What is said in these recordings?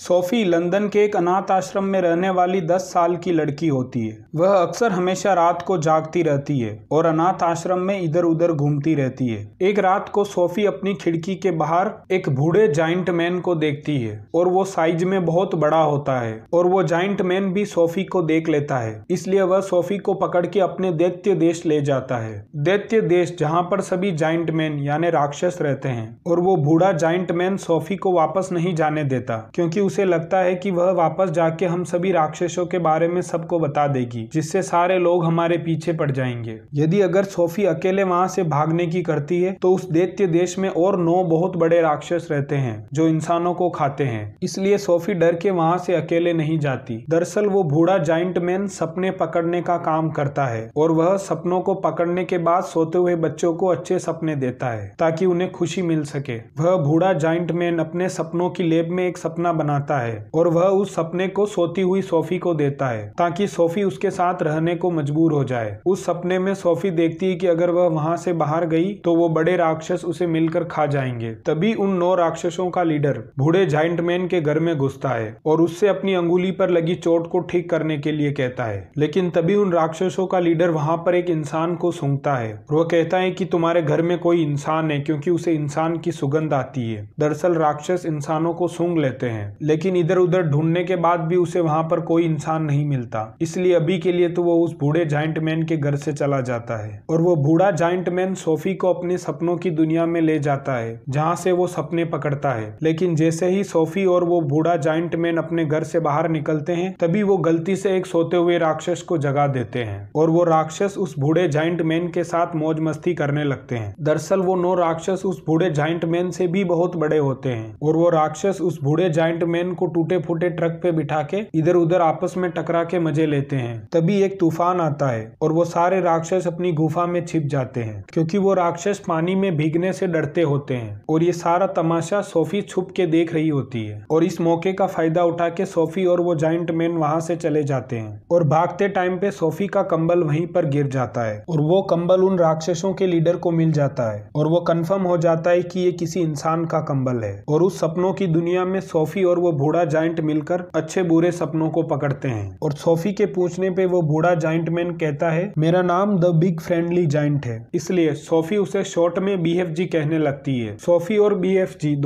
SoFi London के एक अनाथ आश्रम में रहने वाली 10 साल की लड़की होती है वह अक्सर हमेशा रात को जागती रहती है और अनाथ आश्रम में इधर उधर घूमती रहती है एक रात को सोफ़ी अपनी खिड़की के बाहर एक बूढ़े जाइंट मैन को देखती है और वो साइज में बहुत बड़ा होता है और वो जाइंट मैन भी सोफ़ी को देख लेता है इसलिए वह सोफ़ी को पकड़ के अपने दैत्य देश ले जाता है दैत्य देश जहाँ पर सभी जाइंट मैन यानी राक्षस रहते हैं और वो बूढ़ा जाइंट मैन सोफ़ी को वापस नहीं जाने देता क्योंकि उसे लगता है कि वह वापस जाके हम सभी राक्षसों के बारे में सबको बता देगी जिससे सारे लोग हमारे पीछे पड़ जाएंगे यदि अगर सोफी अकेले वहाँ से भागने की करती है तो उस दैत्य देश में और नौ बहुत बड़े राक्षस रहते हैं जो इंसानों को खाते हैं इसलिए सोफी डर के वहाँ से अकेले नहीं जाती दरअसल वो बूढ़ा जाइंट मैन सपने पकड़ने का काम करता है और वह सपनों को पकड़ने के बाद सोते हुए बच्चों को अच्छे सपने देता है ताकि उन्हें खुशी मिल सके वह बूढ़ा जाइंट मैन अपने सपनों की लेब में एक सपना बना बनाता है और वह उस सपने को सोती हुई सोफी को देता है ताकि सोफी उसके साथ रहने को मजबूर हो जाए उस सपने में सोफी देखती है कि अगर वह वहां से बाहर गई तो वो बड़े राक्षस उसे मिलकर खा जाएंगे तभी उन नौ राक्षसों का लीडर भूढ़े जाइंट मैन के घर में घुसता है और उससे अपनी अंगुली पर लगी चोट को ठीक करने के लिए कहता है लेकिन तभी उन राक्षसों का लीडर वहां पर एक इंसान को सूंघता है वह कहता है कि तुम्हारे घर में कोई इंसान है क्योंकि उसे इंसान की सुगंध आती है दरअसल राक्षस इंसानों को सूंघ लेते हैं लेकिन इधर उधर ढूंढने के बाद भी उसे वहां पर कोई इंसान नहीं मिलता इसलिए अभी के लिए तो वो उस बूढ़े जॉइंट मैन के घर से चला जाता है और वो बूढ़ा जाइंट मैन सोफी को अपने सपनों की दुनिया में ले जाता है जहाँ से वो सपने पकड़ता है लेकिन जैसे ही सोफी और वो बूढ़ा जाइंट मैन अपने घर से बाहर निकलते हैं तभी वो गलती से एक सोते हुए राक्षस को जगा देते हैं और वो राक्षस उस बूढ़े जाइंट मैन के साथ मौज मस्ती करने लगते हैं दरअसल वो नौ राक्षस उस बूढ़े जाइंट मैन से भी बहुत बड़े होते हैं और वो राक्षस उस बूढ़े जाइंट वर्कमैन को टूटे फूटे ट्रक पे बिठा के इधर उधर आपस में टकरा के मजे लेते हैं तभी एक तूफान आता है और वो सारे राक्षस अपनी गुफा में छिप जाते हैं क्योंकि वो राक्षस पानी में भीगने से डरते होते हैं और ये सारा तमाशा सोफी छुप के देख रही होती है और इस मौके का फायदा उठा के सोफी और वो जॉइंट मैन वहां से चले जाते हैं और भागते टाइम पे सोफी का कंबल वहीं पर गिर जाता है और वो कंबल उन राक्षसों के लीडर को मिल जाता है और वो कंफर्म हो जाता है कि ये किसी इंसान का कंबल है और उस सपनों की दुनिया में सोफी और वो बूढ़ा जाइंट मिलकर अच्छे बुरे सपनों को पकड़ते हैं और सोफी के पूछने पे वो बूढ़ा जाइंट मैन कहता है मेरा नाम द बिग फ्रेंडली जाइंट है इसलिए सोफी उसे शॉर्ट में बी कहने लगती है सोफी और बी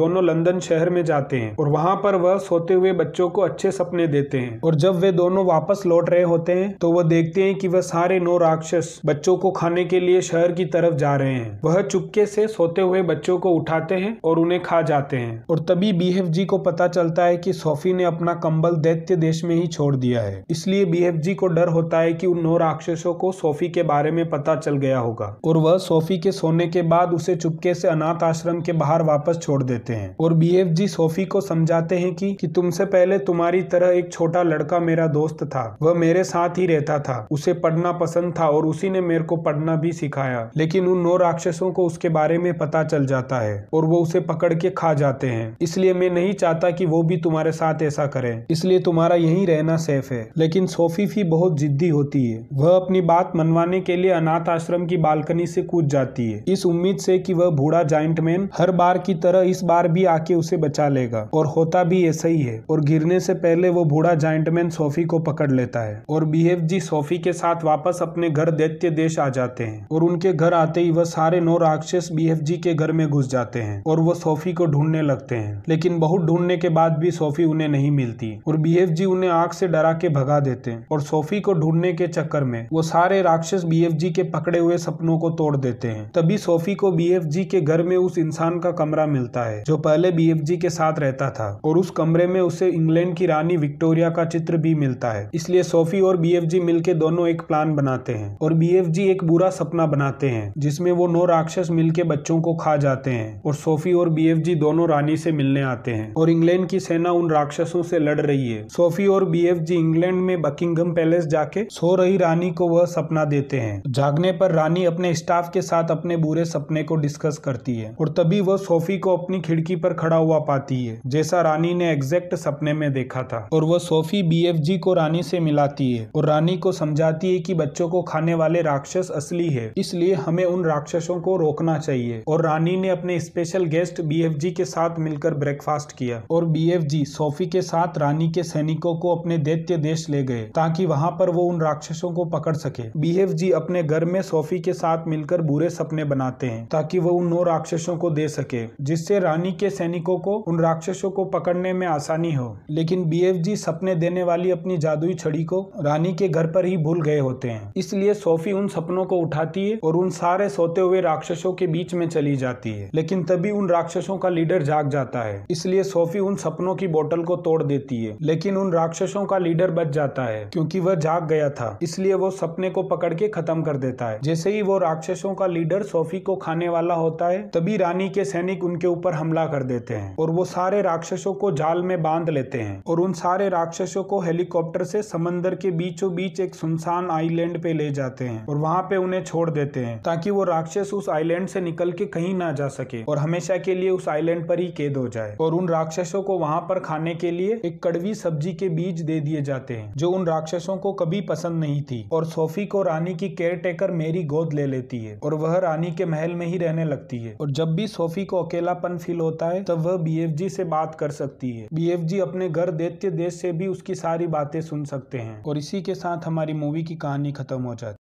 दोनों लंदन शहर में जाते हैं और वहाँ पर वह सोते हुए बच्चों को अच्छे सपने देते हैं और जब वे दोनों वापस लौट रहे होते हैं तो वह देखते हैं कि वह सारे नौ राक्षस बच्चों को खाने के लिए शहर की तरफ जा रहे हैं वह चुपके से सोते हुए बच्चों को उठाते हैं और उन्हें खा जाते हैं और तभी बी को पता चलता होता है कि सोफी ने अपना कंबल दैत्य देश में ही छोड़ दिया है इसलिए बीएफजी को डर होता है कि उन नौ राक्षसों को सोफी के बारे में पता चल गया होगा और वह सोफी के सोने के बाद उसे चुपके से अनाथ आश्रम के बाहर वापस छोड़ देते हैं और बीएफजी सोफी को समझाते हैं कि, कि तुमसे पहले तुम्हारी तरह एक छोटा लड़का मेरा दोस्त था वह मेरे साथ ही रहता था उसे पढ़ना पसंद था और उसी ने मेरे को पढ़ना भी सिखाया लेकिन उन नौ राक्षसों को उसके बारे में पता चल जाता है और वो उसे पकड़ के खा जाते हैं इसलिए मैं नहीं चाहता कि वो भी भी तुम्हारे साथ ऐसा करें इसलिए तुम्हारा यही रहना सेफ है लेकिन सोफीफी बहुत जिद्दी होती है वह अपनी बात मनवाने के लिए अनाथ आश्रम की बालकनी से कूद जाती है इस उम्मीद से कि वह बूढ़ा जाइंट मैन हर बार की तरह इस बार भी आके उसे बचा लेगा और होता भी ऐसा ही है और गिरने से पहले वो बूढ़ा जाइंट मैन सोफी को पकड़ लेता है और बीहेव जी सोफी के साथ वापस अपने घर दैत्य देश आ जाते हैं और उनके घर आते ही वह सारे नौ राक्षस बीएफ जी के घर में घुस जाते हैं और वो सोफी को ढूंढने लगते हैं लेकिन बहुत ढूंढने के बाद भी सोफी उन्हें नहीं मिलती और बीएफजी उन्हें आग से डरा के भगा देते हैं और सोफी को ढूंढने के चक्कर में वो सारे राक्षस बीएफजी के पकड़े हुए सपनों को तोड़ देते हैं तभी सोफी को बीएफजी के घर में उस इंसान का कमरा मिलता है जो पहले बीएफजी के साथ रहता था और उस कमरे में उसे इंग्लैंड की रानी विक्टोरिया का चित्र भी मिलता है इसलिए सोफी और बीएफजी मिलके दोनों एक प्लान बनाते हैं और बीएफजी एक बुरा सपना बनाते हैं जिसमें वो नौ राक्षस मिलके बच्चों को खा जाते हैं और सोफी और बीएफजी दोनों रानी से मिलने आते हैं और इंग्लैंड की सेना उन राक्षसों से लड़ रही है सोफी और बीएफजी इंग्लैंड में बकिंगम पैलेस जाके सो रही रानी को वह सपना देते हैं जागने पर रानी अपने स्टाफ के साथ अपने बुरे सपने को डिस्कस करती है और तभी वह सोफी को अपनी खिड़की पर खड़ा हुआ पाती है जैसा रानी ने एग्जैक्ट सपने में देखा था और वह सोफी बीएफजी को रानी से मिलाती है और रानी को समझाती है कि बच्चों को खाने वाले राक्षस असली है इसलिए हमें उन राक्षसों को रोकना चाहिए और रानी ने अपने स्पेशल गेस्ट बीएफजी के साथ मिलकर ब्रेकफास्ट किया और बी देव जी सोफी के साथ रानी के सैनिकों को अपने दैत्य देश ले गए ताकि वहां पर वो उन राक्षसों को पकड़ सके बीहेव जी अपने घर में सोफी के साथ मिलकर बुरे सपने बनाते हैं ताकि वो उन नौ राक्षसों को दे सके जिससे रानी के सैनिकों को उन राक्षसों को पकड़ने में आसानी हो लेकिन बीएफ जी सपने देने वाली अपनी जादुई छड़ी को रानी के घर पर ही भूल गए होते हैं इसलिए सोफी उन सपनों को उठाती है और उन सारे सोते हुए राक्षसों के बीच में चली जाती है लेकिन तभी उन राक्षसों का लीडर जाग जाता है इसलिए सोफी उन सपनों सपनों की बोतल को तोड़ देती है लेकिन उन राक्षसों का लीडर बच जाता है क्योंकि वह जाग गया था इसलिए वो सपने को पकड़ के खत्म कर देता है जैसे ही वो राक्षसों का लीडर सोफी को खाने वाला होता है तभी रानी के सैनिक उनके ऊपर हमला कर देते हैं और वो सारे राक्षसों को जाल में बांध लेते हैं और उन सारे राक्षसों को हेलीकॉप्टर से समंदर के बीचों बीच एक सुनसान आईलैंड पे ले जाते हैं और वहां पे उन्हें छोड़ देते हैं ताकि वो राक्षस उस आईलैंड से निकल के कहीं ना जा सके और हमेशा के लिए उस आईलैंड पर ही कैद हो जाए और उन राक्षसों को वहां वहां पर खाने के लिए एक कड़वी सब्जी के बीज दे दिए जाते हैं जो उन राक्षसों को कभी पसंद नहीं थी और सोफी को रानी की केयर टेकर मेरी गोद ले लेती है और वह रानी के महल में ही रहने लगती है और जब भी सोफी को अकेलापन फील होता है तब वह बी से बात कर सकती है बी अपने घर दैत्य देश से भी उसकी सारी बातें सुन सकते हैं और इसी के साथ हमारी मूवी की कहानी खत्म हो जाती